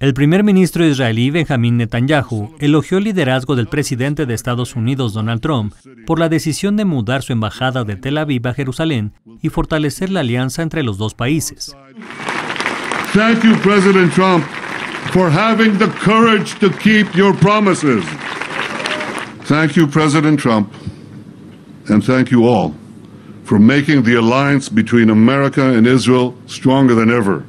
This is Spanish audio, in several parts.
El primer ministro israelí Benjamin Netanyahu elogió el liderazgo del presidente de Estados Unidos Donald Trump por la decisión de mudar su embajada de Tel Aviv a Jerusalén y fortalecer la alianza entre los dos países. Thank you, President Trump, for having the courage to keep your promises. Thank you, President Trump, and thank you all for making the alliance between America and Israel stronger than ever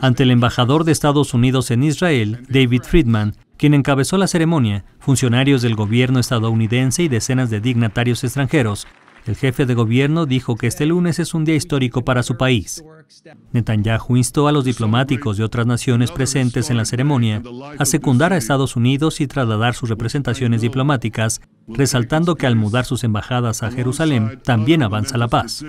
ante el embajador de Estados Unidos en Israel, David Friedman, quien encabezó la ceremonia, funcionarios del gobierno estadounidense y decenas de dignatarios extranjeros. El jefe de gobierno dijo que este lunes es un día histórico para su país. Netanyahu instó a los diplomáticos de otras naciones presentes en la ceremonia a secundar a Estados Unidos y trasladar sus representaciones diplomáticas, resaltando que al mudar sus embajadas a Jerusalén también avanza la paz.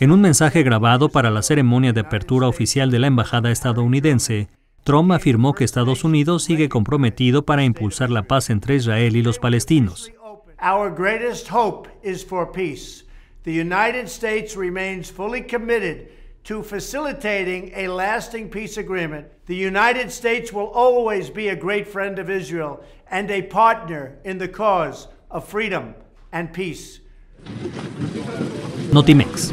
En un mensaje grabado para la ceremonia de apertura oficial de la Embajada estadounidense, Trump afirmó que Estados Unidos sigue comprometido para impulsar la paz entre Israel y los palestinos. Our greatest hope is for peace. The United States remains fully committed to facilitating a lasting peace agreement. The United States will always be a great friend of Israel and a partner in the cause of freedom and peace. Notimex.